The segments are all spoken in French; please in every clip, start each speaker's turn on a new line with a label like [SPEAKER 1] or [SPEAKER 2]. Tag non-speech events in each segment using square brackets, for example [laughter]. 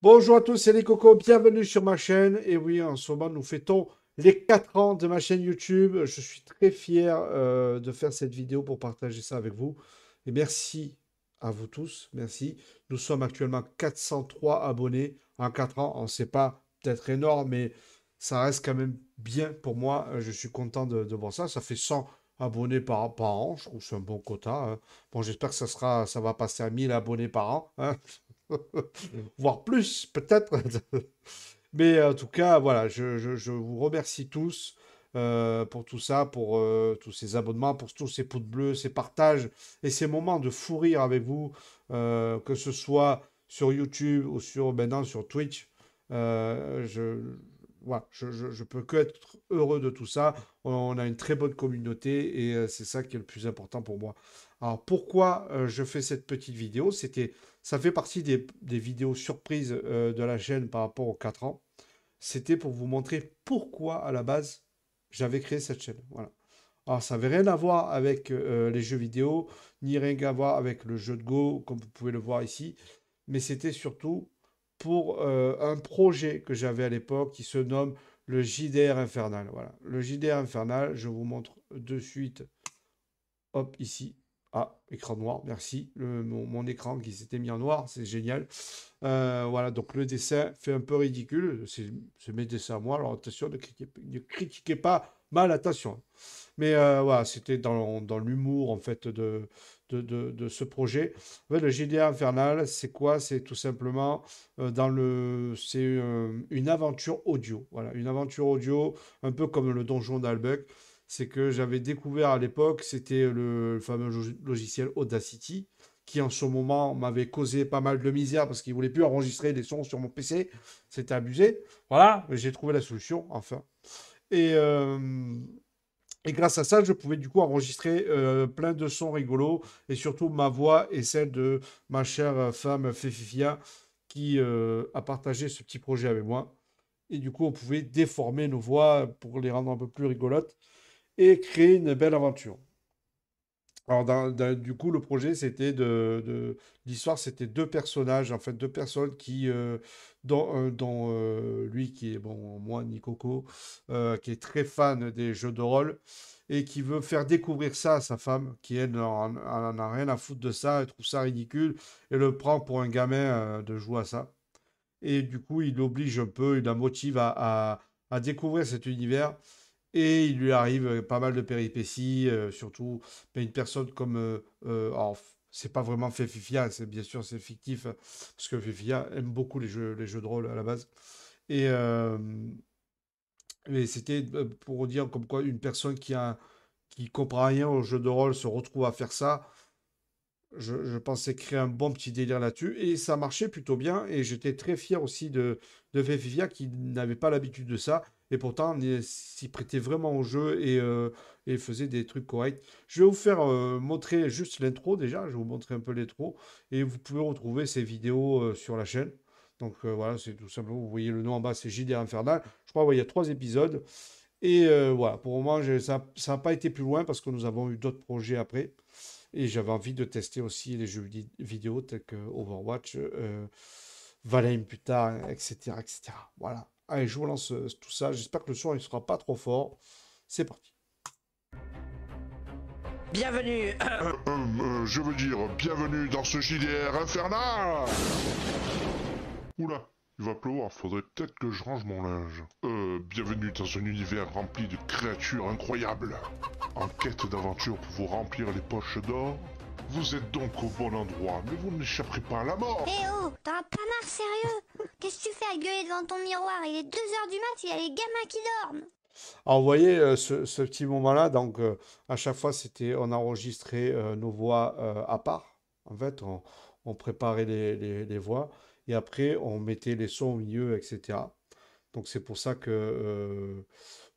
[SPEAKER 1] Bonjour à tous, c'est les cocos, bienvenue sur ma chaîne. Et oui, en ce moment, nous fêtons les 4 ans de ma chaîne YouTube. Je suis très fier euh, de faire cette vidéo pour partager ça avec vous. Et merci à vous tous, merci. Nous sommes actuellement 403 abonnés en 4 ans. On ne sait pas, peut-être énorme, mais ça reste quand même bien pour moi. Je suis content de, voir ça. Ça fait 100 abonnés par, an. Je trouve que c'est un bon quota. Hein. Bon, j'espère que ça, sera, ça va passer à 1000 abonnés par an. Hein. [laughs] voire plus peut-être. [laughs] Mais en tout cas, voilà, je, vous remercie tous euh, pour tout ça, pour euh, tous ces abonnements, pour tous ces pouces bleus, ces partages et ces moments de fou rire avec vous, euh, que ce soit sur YouTube ou sur maintenant sur Twitch. je voilà, je, peux que être heureux de tout ça. On a une très bonne communauté et c'est ça qui est le plus important pour moi. Alors pourquoi je fais cette petite vidéo C'était ça fait partie des, vidéos surprises euh, de la chaîne par rapport aux 4 ans. C'était pour vous montrer pourquoi, à la base, j'avais créé cette chaîne. Voilà. Alors, ça n'avait rien à voir avec euh, les jeux vidéo, ni rien à voir avec le jeu de Go, comme vous pouvez le voir ici. Mais c'était surtout pour euh, un projet que j'avais à l'époque qui se nomme le JDR Infernal. Voilà. Le JDR Infernal, je vous montre de suite. Hop, ici. Ah, écran noir, merci. mon, écran qui s'était mis en noir, c'est génial. Euh, voilà, donc le dessin fait un peu ridicule. C'est mes dessins à moi, alors attention, ne critiquez, pas mal, attention. Mais euh, voilà, c'était dans, l'humour, en fait, de, de, ce projet. le GDA Infernal, c'est quoi C'est tout simplement euh, dans le... C'est une aventure audio. Voilà, une aventure audio, un peu comme le donjon d'Albuck c'est que j'avais découvert à l'époque, c'était le fameux logiciel Audacity, qui en ce moment m'avait causé pas mal de misère parce qu'il ne voulait plus enregistrer des sons sur mon PC. C'était abusé. Voilà, j'ai trouvé la solution, enfin. Et, euh, et grâce à ça, je pouvais du coup enregistrer euh, plein de sons rigolos et surtout ma voix et celle de ma chère femme féfifia qui euh, a partagé ce petit projet avec moi. Et du coup, on pouvait déformer nos voix pour les rendre un peu plus rigolotes et créer une belle aventure. Alors, du coup, le projet, c'était de, l'histoire, c'était deux personnages, en fait, deux personnes qui, euh, dont, euh, lui qui est bon, moi, Nikoko, euh, qui est très fan des jeux de rôle et qui veut faire découvrir ça à sa femme, qui elle n'en a rien à foutre de ça, elle trouve ça ridicule et le prend pour un gamin de jouer à ça. Et du coup, il oblige un peu, il la motive à découvrir cet univers et il lui arrive euh, pas mal de péripéties, euh, surtout surtout une personne comme. Euh, c'est pas vraiment Féfifia, c'est bien sûr c'est fictif, hein, parce que Féfifia aime beaucoup les jeux, les jeux de rôle à la base. Et, c'était pour dire comme quoi une personne qui qui comprend rien au jeu de rôle se retrouve à faire ça je, pensais créer un bon petit délire là-dessus et ça marchait plutôt bien et j'étais très fier aussi de, de qui n'avait pas l'habitude de ça et pourtant s'y prêtait vraiment au jeu euh, et, faisait des trucs corrects. Je vais vous faire euh, montrer juste l'intro déjà, je vais vous montrer un peu l'intro et vous pouvez retrouver ces vidéos euh, sur la chaîne. Donc voilà, c'est tout simplement, vous voyez le nom en bas, c'est JD Infernal. Je crois qu'il y a trois épisodes. Et voilà, pour le moment, ça n'a pas été plus loin parce que nous avons eu d'autres projets après. Et j'avais envie de tester aussi les jeux vidéo tels que Overwatch, euh, Valheim plus tard, etc., etc. Voilà. Allez, je vous lance euh, tout ça. J'espère que le soir, il ne sera pas trop fort. C'est parti. Bienvenue [coughs] euh, Je veux dire, bienvenue dans ce JDR infernal Oula il va pleuvoir, faudrait peut-être que je range mon linge. Euh, bienvenue dans un univers rempli de créatures incroyables. En quête d'aventure pour vous remplir les poches d'or, vous êtes donc au bon endroit, mais vous n'échapperez pas à la mort. Eh oh, t'en as pas marre, sérieux Qu'est-ce que tu fais à gueuler devant ton miroir Il est 2h du mat, il y a les gamins qui dorment. Alors, vous voyez, euh, ce, petit moment-là, donc, euh, à chaque fois, c'était, on enregistrait euh, nos voix à part. En fait, on, préparait les voix et après on mettait les sons au milieu, etc. Donc c'est pour ça que euh,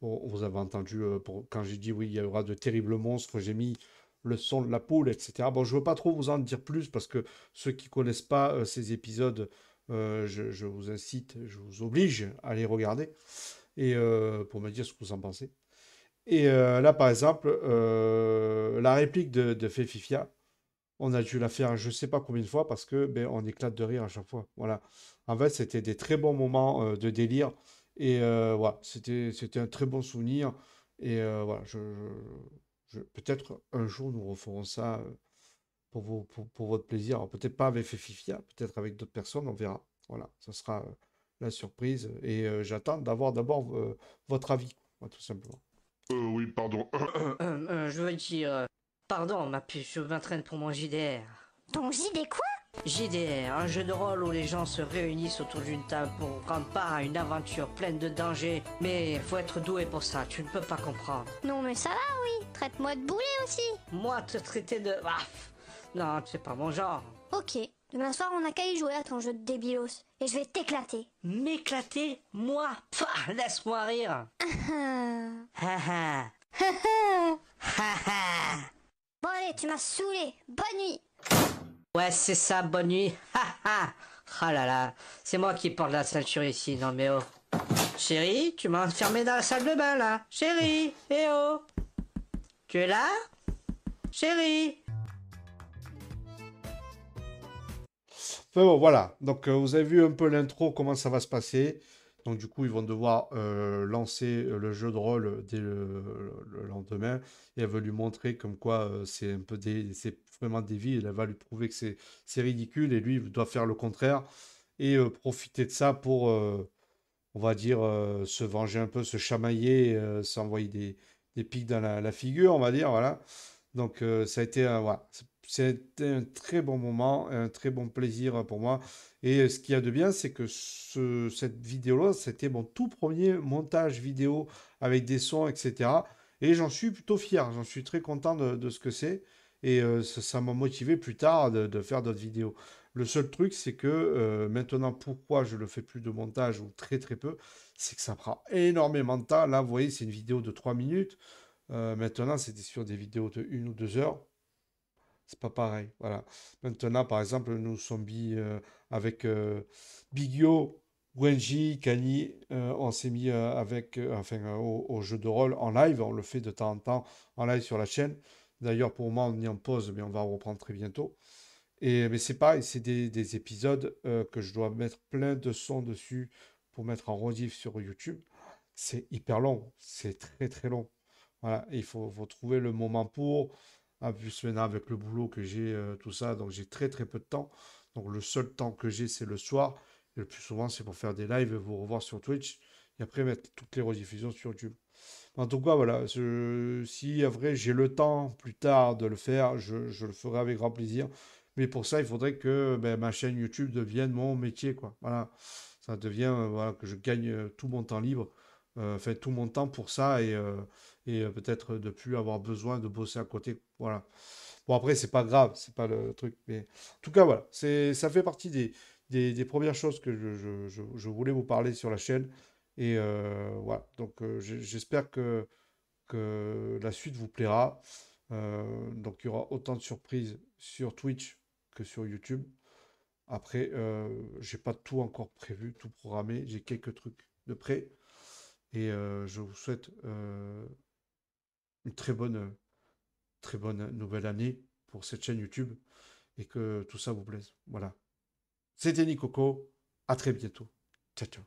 [SPEAKER 1] vous avez entendu euh, pour, quand j'ai dit oui, il y aura de terribles monstres, j'ai mis le son de la poule, etc. Bon, je ne veux pas trop vous en dire plus parce que ceux qui ne connaissent pas euh, ces épisodes, je, vous incite, je vous oblige à les regarder et pour me dire ce que vous en pensez. Et là, par exemple, la réplique de, de Fefifia, on a dû la faire je sais pas combien de fois parce que ben, on éclate de rire à chaque fois. Voilà. En fait, c'était des très bons moments euh, de délire. Et euh, voilà, c'était, c'était un très bon souvenir. Et euh, voilà, je, peut-être un jour nous referons ça pour, vous, pour, votre plaisir. peut-être pas avec Fifia, peut-être avec d'autres personnes, on verra. Voilà, ça sera la surprise. Et j'attends d'avoir d'abord votre avis, tout simplement. oui, pardon. je veux dire, Pardon, ma puce, je m'entraîne pour mon JDR. Ton JD quoi JDR, un jeu de rôle où les gens se réunissent autour d'une table pour prendre part à une aventure pleine de dangers. Mais faut être doué pour ça, tu ne peux pas comprendre. Non mais ça va, oui. Traite-moi de boulet aussi. Moi, te traiter de... Ah, non, c'est pas mon genre. Ok, demain soir on a qu'à y jouer à ton jeu de débilos. Et je vais t'éclater. M'éclater Moi [laughs] Pfff, Laisse-moi rire. Ah ah. Bon allez, tu m'as saoulé. Bonne nuit. Ouais, c'est ça, bonne nuit. [laughs] Ha ha. Ah là là, c'est moi qui porte la ceinture ici, non mais oh. Chérie, tu m'as enfermé dans la salle de bain là. Chérie, eh oh. Tu es là Chérie Bon, voilà. Donc, euh, vous avez vu un peu l'intro, comment ça va se passer. Donc du coup, ils vont devoir euh, lancer euh, le jeu de rôle dès le, lendemain. Et elle veut lui montrer comme quoi euh, c'est un peu des, c'est vraiment des vies. elle va lui prouver que c'est, c'est ridicule. Et lui, il doit faire le contraire et profiter de ça pour, on va dire, se venger un peu, se chamailler, s'envoyer des, pics dans la, figure, on va dire. Voilà. Donc ça a été, voilà c'était un très bon moment, un très bon plaisir pour moi. Et euh, ce qu'il y a de bien, c'est que cette vidéo-là, c'était mon tout premier montage vidéo avec des sons, etc. Et j'en suis plutôt fier, j'en suis très content de, ce que c'est. Et euh, ça m'a motivé plus tard de, faire d'autres vidéos. Le seul truc, c'est que euh, maintenant, pourquoi je ne fais plus de montage ou très très peu, c'est que ça prend énormément de temps. Là, vous voyez, c'est une vidéo de 3 minutes. maintenant, c'était sur des vidéos de 1 ou 2 heures c'est pas pareil. Voilà. Maintenant, par exemple, nous sommes euh, avec Big euh, Bigio, Wenji, Kani. Euh, on s'est mis avec, enfin, au, jeu de rôle en live. On le fait de temps en temps en live sur la chaîne. D'ailleurs, pour moi, on est en pause, mais on va reprendre très bientôt. Et, mais c'est pareil, c'est des, épisodes que je dois mettre plein de sons dessus pour mettre en rediff sur YouTube. C'est hyper long, c'est très très long. Voilà, il faut, faut trouver le moment pour, ah, avec le boulot que j'ai, euh, tout ça, donc j'ai très très peu de temps. Donc le seul temps que j'ai, c'est le soir. Et le plus souvent, c'est pour faire des lives et vous revoir sur Twitch. Et après, mettre toutes les rediffusions sur YouTube. En tout cas, voilà. si à vrai, j'ai le temps plus tard de le faire, je, le ferai avec grand plaisir. Mais pour ça, il faudrait que ben, ma chaîne YouTube devienne mon métier, quoi. Voilà. Ça devient, euh, voilà, que je gagne euh, tout mon temps libre. Euh, fait tout mon temps pour ça et, et euh, peut-être de plus avoir besoin de bosser à côté. Voilà. Bon, après, c'est pas grave, c'est pas le truc, mais en tout cas, voilà, c'est, ça fait partie des, des, premières choses que je, je, voulais vous parler sur la chaîne. Et euh, voilà, donc euh, j'espère que, que la suite vous plaira. donc, il y aura autant de surprises sur Twitch que sur YouTube. Après, j'ai pas tout encore prévu, tout programmé. J'ai quelques trucs de près. Et je vous souhaite une très bonne, euh, très bonne nouvelle année pour cette chaîne YouTube et que tout ça vous plaise. Voilà. C'était Nicoco. À très bientôt. Ciao, ciao.